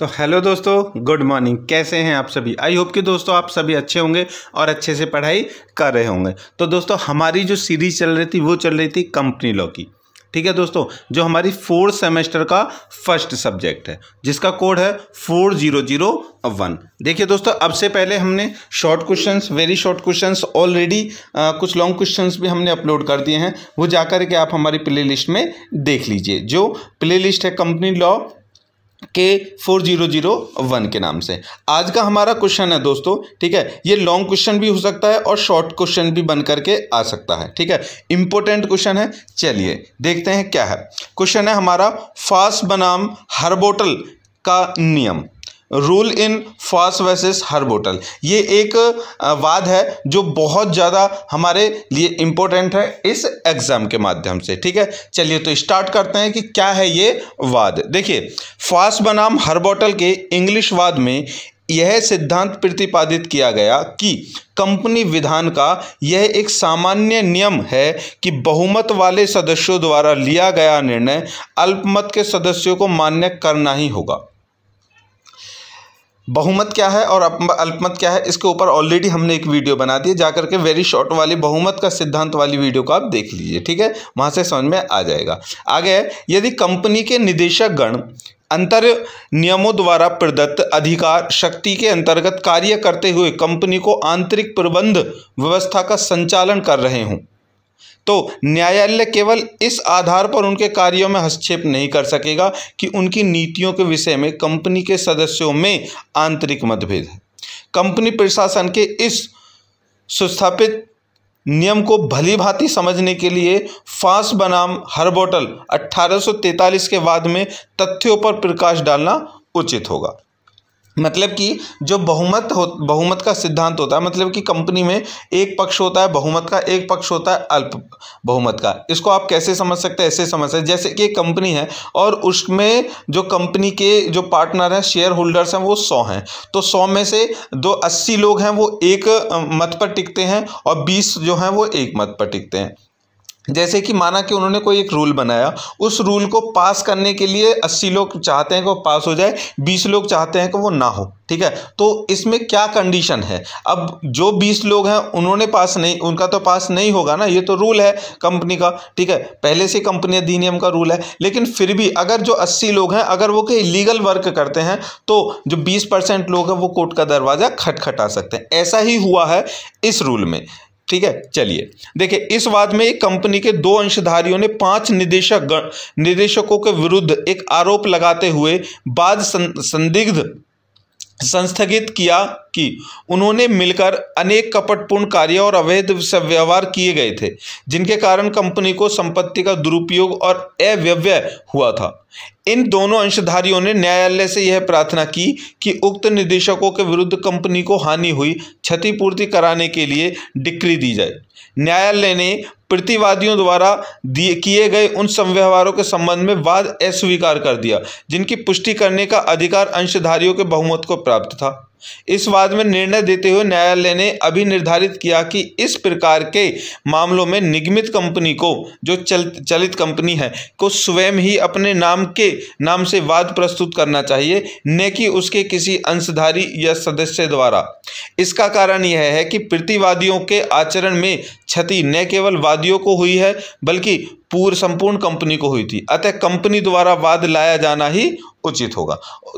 तो हेलो दोस्तों good morning कैसे हैं आप सभी आई होप कि दोस्तों आप सभी अच्छे होंगे और अच्छे से पढ़ाई कर रहे होंगे तो दोस्तों हमारी जो सीरीज़ चल रही थी वो चल रही थी कंपनी लॉ की ठीक है दोस्तों जो हमारी फोर्थ सेमेस्टर का फर्स्ट सब्जेक्ट है जिसका कोड है फोर जीरो जीरो वन देखिए दोस्तों अब से पहले हमने short questions very short questions already कुछ लॉन्ग क्वेश्चंस भी हमने अपलोड कर दिए हैं वो जाकर के आप हमारी प्ले लिस्ट में देख लीजिए जो प्ले लिस्ट है कंपनी लॉ के फोर जीरो जीरो वन के नाम से आज का हमारा क्वेश्चन है दोस्तों ठीक है ये लॉन्ग क्वेश्चन भी हो सकता है और शॉर्ट क्वेश्चन भी बन करके आ सकता है ठीक है इंपॉर्टेंट क्वेश्चन है चलिए देखते हैं क्या है क्वेश्चन है हमारा फास्ट बनाम हर बोटल का नियम rule in Foss versus Harbottle ये एक वाद है जो बहुत ज़्यादा हमारे लिए इम्पोर्टेंट है इस एग्ज़ाम के माध्यम से ठीक है चलिए तो स्टार्ट करते हैं कि क्या है ये वाद देखिए फॉस बनाम हर बोटल के इंग्लिश वाद में यह सिद्धांत प्रतिपादित किया गया कि कंपनी विधान का यह एक सामान्य नियम है कि बहुमत वाले सदस्यों द्वारा लिया गया निर्णय अल्पमत के सदस्यों को मान्य करना ही होगा बहुमत क्या है और अल्पमत क्या है इसके ऊपर ऑलरेडी हमने एक वीडियो बना दी है जाकर के वेरी शॉर्ट वाली बहुमत का सिद्धांत वाली वीडियो को आप देख लीजिए ठीक है वहाँ से समझ में आ जाएगा आगे यदि कंपनी के निदेशक गण अंतर नियमों द्वारा प्रदत्त अधिकार शक्ति के अंतर्गत कार्य करते हुए कंपनी को आंतरिक प्रबंध व्यवस्था का संचालन कर रहे हों तो न्यायालय केवल इस आधार पर उनके कार्यों में हस्तक्षेप नहीं कर सकेगा कि उनकी नीतियों के विषय में कंपनी के सदस्यों में आंतरिक मतभेद है कंपनी प्रशासन के इस सुस्थापित नियम को भली भांति समझने के लिए फांस बनाम हर बोटल 1843 के बाद में तथ्यों पर प्रकाश डालना उचित होगा मतलब कि जो बहुमत हो बहुमत का सिद्धांत होता है मतलब कि कंपनी में एक पक्ष होता है बहुमत का एक पक्ष होता है अल्प बहुमत का इसको आप कैसे समझ सकते हैं ऐसे समझ सकते हैं जैसे कि कंपनी है और उसमें जो कंपनी के जो पार्टनर हैं शेयर होल्डर्स हैं वो सौ हैं तो सौ में से जो अस्सी लोग हैं वो एक मत पर टिकते हैं और बीस जो हैं वो एक मत पर टिकते हैं जैसे कि माना कि उन्होंने कोई एक रूल बनाया उस रूल को पास करने के लिए अस्सी लोग चाहते हैं कि वो पास हो जाए बीस लोग चाहते हैं कि वो ना हो ठीक है तो इसमें क्या कंडीशन है अब जो बीस लोग हैं उन्होंने पास नहीं उनका तो पास नहीं होगा ना ये तो रूल है कंपनी का ठीक है पहले से कंपनी अधिनियम का रूल है लेकिन फिर भी अगर जो अस्सी लोग हैं अगर वो कहीं लीगल वर्क करते हैं तो जो बीस परसेंट लोग हैं वो कोर्ट का दरवाज़ा खटखटा सकते हैं ऐसा ही हुआ है इस रूल में ठीक है चलिए देखिए इस बात में एक कंपनी के दो अंशधारियों ने पांच निदेशक निदेशकों के विरुद्ध एक आरोप लगाते हुए बाद संदिग्ध संस्थगित किया की उन्होंने मिलकर अनेक कपटपूर्ण कार्य और अवैध व्यवहार किए गए थे जिनके कारण कंपनी को संपत्ति का दुरुपयोग और अव्यव्यय हुआ था इन दोनों अंशधारियों ने न्यायालय से यह प्रार्थना की कि उक्त निदेशकों के विरुद्ध कंपनी को हानि हुई क्षतिपूर्ति कराने के लिए डिक्री दी जाए न्यायालय ने प्रतिवादियों द्वारा दिए किए गए उन संव्यवहारों के संबंध में वाद अस्वीकार कर दिया जिनकी पुष्टि करने का अधिकार अंशधारियों के बहुमत को प्राप्त था इस वाद में निर्णय देते हुए न्यायालय ने अभी निर्धारित किया कि इस प्रकार के मामलों में निगमित कंपनी को जो चल चलित कंपनी है को स्वयं ही अपने नाम के नाम से वाद प्रस्तुत करना चाहिए न कि उसके किसी अंशधारी या सदस्य द्वारा इसका कारण यह है कि प्रतिवादियों के आचरण में क्षति न केवल वादियों को हुई है बल्कि पूर्व संपूर्ण कंपनी को हुई थी अतः कंपनी द्वारा वाद लाया जाना ही उचित होगा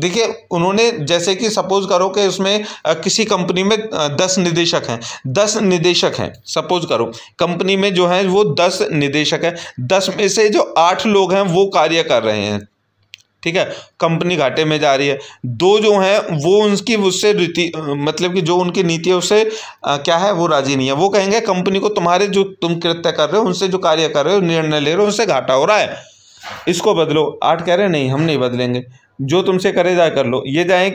देखिए उन्होंने जैसे कि सपोज करो कि उसमें किसी कंपनी में दस निदेशक हैं दस निदेशक हैं सपोज करो कंपनी में जो है वो दस निदेशक हैं दस में से जो आठ लोग हैं वो कार्य कर रहे हैं ठीक है कंपनी घाटे में जा रही है दो जो हैं वो उनकी उससे रीति मतलब कि जो उनकी नीति है उससे क्या है वो राजी नहीं है वो कहेंगे कंपनी को तुम्हारे जो तुम कृत्य कर रहे हो उनसे जो कार्य कर रहे हो निर्णय ले रहे हो उनसे घाटा हो रहा है इसको बदलो आठ कह रहे नहीं हम नहीं बदलेंगे जो तुमसे करे जा कर लो ये जाए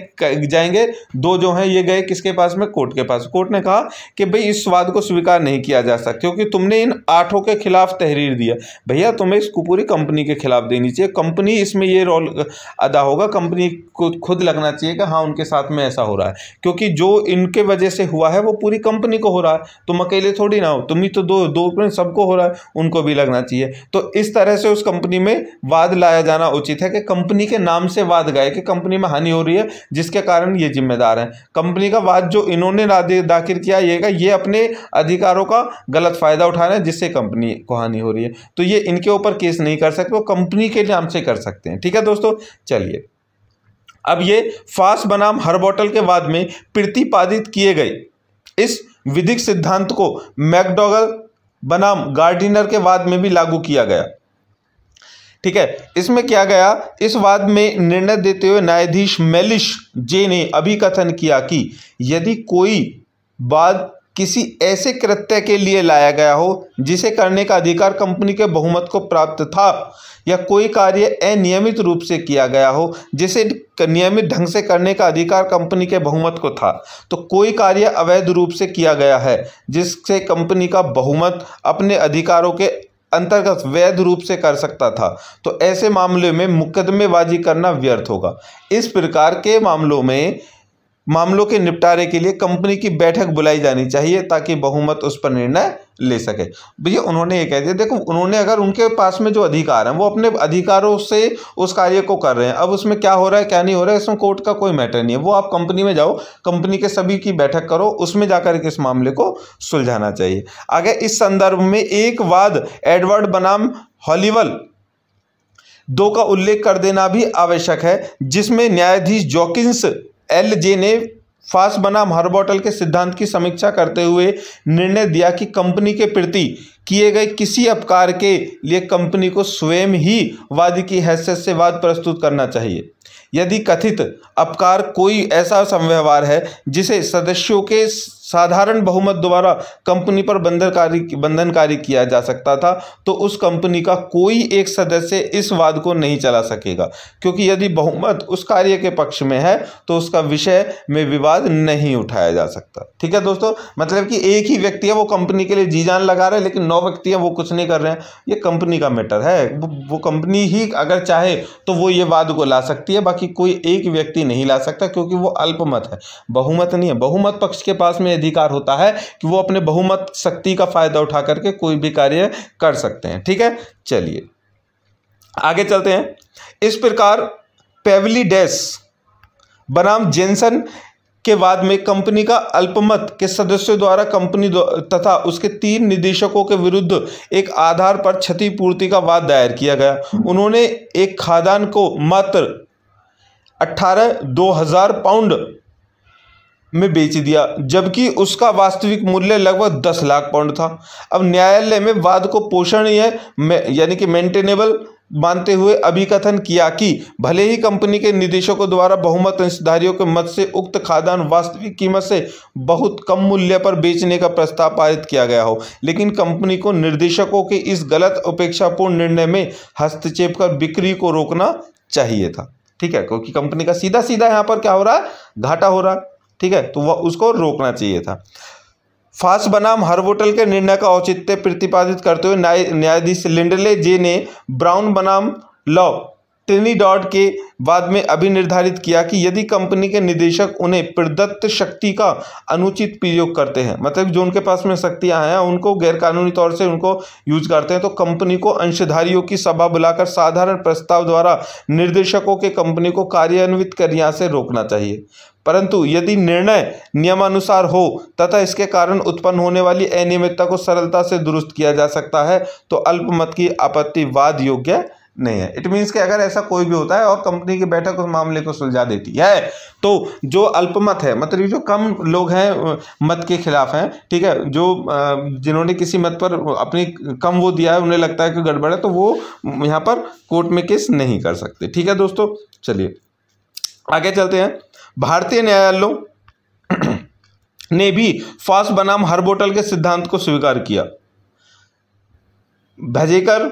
जाएंगे दो जो हैं ये गए किसके पास में कोर्ट के पास कोर्ट ने कहा कि भाई इस स्वाद को स्वीकार नहीं किया जा सकता क्योंकि तुमने इन आठों के खिलाफ तहरीर दिया भैया तुम्हें इसको पूरी कंपनी के खिलाफ देनी चाहिए कंपनी इसमें ये रोल अदा होगा कंपनी को खुद लगना चाहिए कि हाँ उनके साथ में ऐसा हो रहा है क्योंकि जो इनके वजह से हुआ है वो पूरी कंपनी को हो रहा है तुम अकेले थोड़ी ना हो तुम्हें तो दो दो सबको हो रहा है उनको भी लगना चाहिए तो इस तरह से उस कंपनी में वाद लाया जाना उचित है कि कंपनी के नाम से वाद गए कि कंपनी में हानि हो रही है जिसके कारण ये जिम्मेदार हैं कंपनी का वाद जो इन्होंने दाखिल किया ये का ये अपने अधिकारों का गलत फ़ायदा उठा रहे हैं जिससे कंपनी को हानि हो रही है तो ये इनके ऊपर केस नहीं कर सकते वो कंपनी के नाम से कर सकते हैं ठीक है दोस्तों चलिए अब ये फास बनाम हर बॉटल के बाद में प्रतिपादित किए गए इस विधिक सिद्धांत को मैकडोगल बनाम गार्डिनर के वाद में भी लागू किया गया ठीक है इसमें क्या गया इस वाद में निर्णय देते हुए न्यायाधीश मेलिश जे ने अभी कथन किया कि यदि कोई वाद किसी ऐसे कृत्य के लिए लाया गया हो जिसे करने का अधिकार कंपनी के बहुमत को प्राप्त था या कोई कार्य अनियमित रूप से किया गया हो जिसे नियमित ढंग से करने का अधिकार कंपनी के बहुमत को था तो कोई कार्य अवैध रूप से किया गया है जिससे कंपनी का बहुमत अपने अधिकारों के अंतर्गत वैध रूप से कर सकता था तो ऐसे मामले में मुकदमेबाजी करना व्यर्थ होगा इस प्रकार के मामलों में मामलों के निपटारे के लिए कंपनी की बैठक बुलाई जानी चाहिए ताकि बहुमत उस पर निर्णय ले सके भैया तो उन्होंने ये कह दिया देखो उन्होंने अगर उनके पास में जो अधिकार हैं वो अपने अधिकारों से उस कार्य को कर रहे हैं अब उसमें क्या हो रहा है क्या नहीं हो रहा है इसमें कोर्ट का कोई मैटर नहीं है वो आप कंपनी में जाओ कंपनी के सभी की बैठक करो उसमें जाकर के इस मामले को सुलझाना चाहिए आगे इस संदर्भ में एक वाद एडवर्ड बनाम हॉलीवल दो का उल्लेख कर देना भी आवश्यक है जिसमें न्यायाधीश जॉकिस एल जे ने फास्ट बनाम हर बॉटल के सिद्धांत की समीक्षा करते हुए निर्णय दिया कि कंपनी के प्रति किए गए किसी अपकार के लिए कंपनी को स्वयं ही वादी की हैसियत से वाद प्रस्तुत करना चाहिए यदि कथित अपकार कोई ऐसा व्यवहार है जिसे सदस्यों के साधारण बहुमत द्वारा कंपनी पर बंधनकारी बंधनकारी किया जा सकता था तो उस कंपनी का कोई एक सदस्य इस वाद को नहीं चला सकेगा क्योंकि यदि बहुमत उस कार्य के पक्ष में है तो उसका विषय में विवाद नहीं उठाया जा सकता ठीक है दोस्तों मतलब कि एक ही व्यक्ति है वो कंपनी के लिए जी जान लगा रहे हैं लेकिन नौ व्यक्ति हैं वो कुछ नहीं कर रहे हैं ये कंपनी का मैटर है वो, वो कंपनी ही अगर चाहे तो वो ये वाद को ला सकती है बाकी कोई एक व्यक्ति नहीं ला सकता क्योंकि वो अल्पमत है बहुमत नहीं है बहुमत पक्ष के पास में में अधिकार होता है कि वो अपने बहुमत शक्ति का फायदा उठा करके कोई भी कार्य कर सकते हैं ठीक है चलिए आगे चलते हैं इस प्रकार पेवली बनाम जेंसन के बाद में कंपनी का अल्पमत के सदस्यों द्वारा कंपनी तथा उसके तीन निदेशकों के विरुद्ध एक आधार पर क्षतिपूर्ति का वाद दायर किया गया उन्होंने एक खादान को मात्र 18 2000 पाउंड में बेच दिया जबकि उसका वास्तविक मूल्य लगभग दस लाख पाउंड था अब न्यायालय में वाद को पोषणीय यानी कि मेंटेनेबल मानते हुए अभिकथन किया कि भले ही कंपनी के निदेशकों द्वारा बहुमत अंशधारियों के मत से उक्त खादान वास्तविक कीमत से बहुत कम मूल्य पर बेचने का प्रस्ताव पारित किया गया हो लेकिन कंपनी को निर्देशकों के इस गलत अपेक्षापूर्ण निर्णय में हस्तक्षेप कर बिक्री को रोकना चाहिए था ठीक है क्योंकि कंपनी का सीधा सीधा यहाँ पर क्या हो रहा है घाटा हो रहा है ठीक है तो वह उसको रोकना चाहिए था फास्ट बनाम हर होटल के निर्णय का औचित्य प्रतिपादित करते हुए न्यायाधीश लिंडले जे ने ब्राउन बनाम लॉ डॉट के बाद में अभी निर्धारित किया कि यदि कंपनी के निदेशक उन्हें प्रदत्त शक्ति का अनुचित प्रयोग करते हैं मतलब जो उनके पास में शक्तियां हैं उनको गैरकानूनी तौर से उनको यूज करते हैं तो कंपनी को अंशधारियों की सभा बुलाकर साधारण प्रस्ताव द्वारा निर्देशकों के कंपनी को कार्यान्वित करने से रोकना चाहिए परंतु यदि निर्णय नियमानुसार हो तथा इसके कारण उत्पन्न होने वाली अनियमितता को सरलता से दुरुस्त किया जा सकता है तो अल्पमत की आपत्ति वाद योग्य नहीं है इट मीन्स कि अगर ऐसा कोई भी होता है और कंपनी की बैठक उस मामले को सुलझा देती है तो जो अल्पमत है मतलब जो कम लोग हैं मत के खिलाफ हैं ठीक है जो जिन्होंने किसी मत पर अपनी कम वो दिया है उन्हें लगता है कि गड़बड़ है तो वो यहाँ पर कोर्ट में केस नहीं कर सकते ठीक है दोस्तों चलिए आगे चलते हैं भारतीय न्यायालयों ने भी फास बनाम हर बोटल के सिद्धांत को स्वीकार किया भजेकर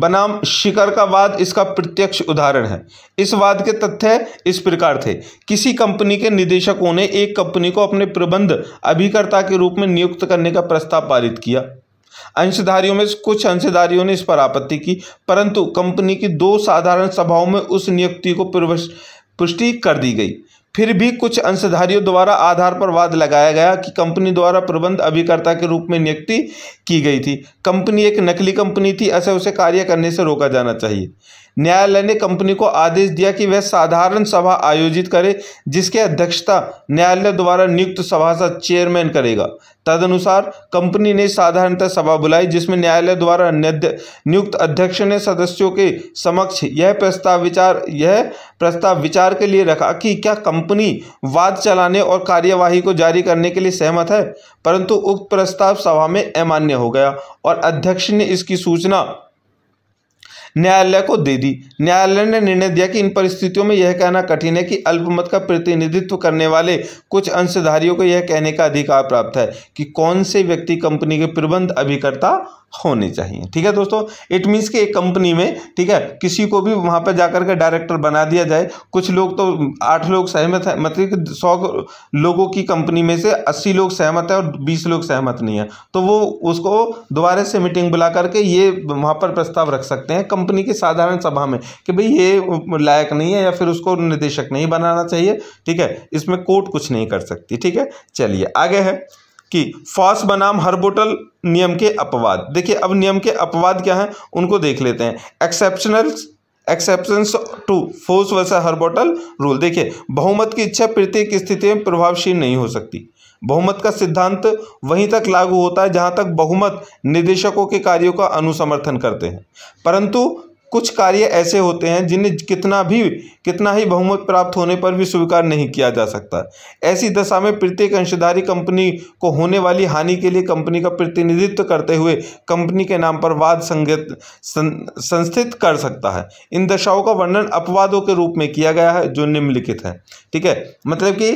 बनाम शिकर का वाद इसका प्रत्यक्ष उदाहरण है इस वाद के तथ्य इस प्रकार थे किसी कंपनी के निदेशकों ने एक कंपनी को अपने प्रबंध अभिकर्ता के रूप में नियुक्त करने का प्रस्ताव पारित किया अंशधारियों में कुछ अंशधारियों ने इस पर आपत्ति की परंतु कंपनी की दो साधारण सभाओं में उस नियुक्ति को पुष्टि कर दी गई फिर भी कुछ अंशधारियों द्वारा आधार पर वाद लगाया गया कि कंपनी द्वारा प्रबंध अभिकर्ता के रूप में नियुक्ति की गई थी कंपनी एक नकली कंपनी थी ऐसे उसे कार्य करने से रोका जाना चाहिए न्यायालय ने कंपनी को आदेश दिया कि वह साधारण सभा आयोजित करे जिसके अध्यक्षता न्यायालय द्वारा नियुक्त सभा चेयरमैन करेगा तदनुसार कंपनी ने साधारणतः सभा बुलाई जिसमें न्यायालय द्वारा नियुक्त अध्यक्ष ने सदस्यों के समक्ष यह प्रस्ताव विचार यह प्रस्ताव विचार के लिए रखा कि क्या कंपनी वाद चलाने और कार्यवाही को जारी करने के लिए सहमत है परंतु उक्त प्रस्ताव सभा में अमान्य हो गया और अध्यक्ष ने इसकी सूचना न्यायालय को दे दी न्यायालय ने निर्णय दिया कि इन परिस्थितियों में यह कहना कठिन है कि अल्पमत का प्रतिनिधित्व करने वाले कुछ अंशधारियों को यह कहने का अधिकार प्राप्त है कि कौन से व्यक्ति कंपनी के प्रबंध अभिकर्ता होने चाहिए ठीक है दोस्तों इट मीन्स कि एक कंपनी में ठीक है किसी को भी वहाँ पर जाकर के डायरेक्टर बना दिया जाए कुछ लोग तो आठ लोग सहमत है मतलब कि सौ लोगों की कंपनी में से अस्सी लोग सहमत है और बीस लोग सहमत नहीं है तो वो उसको दोबारा से मीटिंग बुला करके ये वहाँ पर प्रस्ताव रख सकते हैं कंपनी के साधारण सभा में कि भाई ये लायक नहीं है या फिर उसको निदेशक नहीं बनाना चाहिए ठीक है इसमें कोर्ट कुछ नहीं कर सकती ठीक है चलिए आगे है कि फॉस बनाम हर्बोटल नियम के अपवाद देखिए अब नियम के अपवाद क्या हैं उनको देख लेते हैं exceptional exception to Foss versus Harbottle rule देखिए बहुमत की इच्छा प्रत्येक स्थिति में प्रभावशील नहीं हो सकती बहुमत का सिद्धांत वहीं तक लागू होता है जहां तक बहुमत निदेशकों के कार्यों का अनुसमर्थन करते हैं परंतु कुछ कार्य ऐसे होते हैं जिन्हें कितना भी कितना ही बहुमत प्राप्त होने पर भी स्वीकार नहीं किया जा सकता ऐसी दशा में प्रत्येक अंशधारी कंपनी को होने वाली हानि के लिए कंपनी का प्रतिनिधित्व करते हुए कंपनी के नाम पर वाद संगत सं, संस्थित कर सकता है इन दशाओं का वर्णन अपवादों के रूप में किया गया है जो निम्नलिखित है ठीक है मतलब कि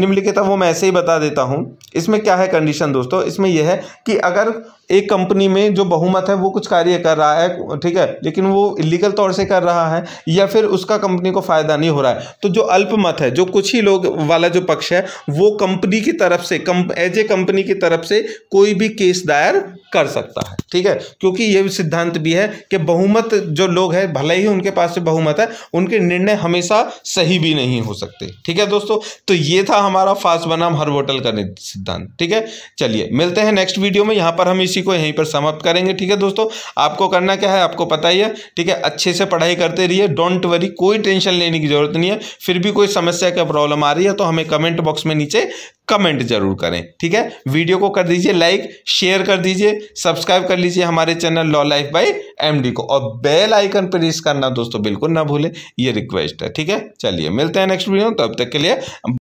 निम्नलिखित है वो मैं ऐसे ही बता देता हूँ इसमें क्या है कंडीशन दोस्तों इसमें यह है कि अगर एक कंपनी में जो बहुमत है वो कुछ कार्य कर रहा है ठीक है लेकिन वो इलीगल तौर से कर रहा है या फिर उसका कंपनी को फ़ायदा नहीं हो रहा है तो जो अल्पमत है जो कुछ ही लोग वाला जो पक्ष है वो कंपनी की तरफ से एज ए कंपनी की तरफ से कोई भी केस दायर कर सकता है ठीक है क्योंकि ये सिद्धांत भी है कि बहुमत जो लोग हैं भले ही उनके पास से बहुमत है उनके निर्णय हमेशा सही भी नहीं हो सकते ठीक है दोस्तों तो ये था हमारा फास्ट बनाम हर वोटल का सिद्धांत ठीक है चलिए मिलते हैं नेक्स्ट वीडियो में यहाँ पर हम इसी इसी को यहीं पर समाप्त करेंगे ठीक है दोस्तों आपको करना क्या है आपको पता ही है ठीक है अच्छे से पढ़ाई करते रहिए डोंट वरी कोई टेंशन लेने की जरूरत नहीं है फिर भी कोई समस्या का प्रॉब्लम आ रही है तो हमें कमेंट बॉक्स में नीचे कमेंट जरूर करें ठीक है वीडियो को कर दीजिए लाइक शेयर कर दीजिए सब्सक्राइब कर लीजिए हमारे channel law life by MD को और बेल आइकन प्रेस करना दोस्तों बिल्कुल ना भूले ये रिक्वेस्ट है ठीक है चलिए मिलते हैं नेक्स्ट वीडियो तब तक के लिए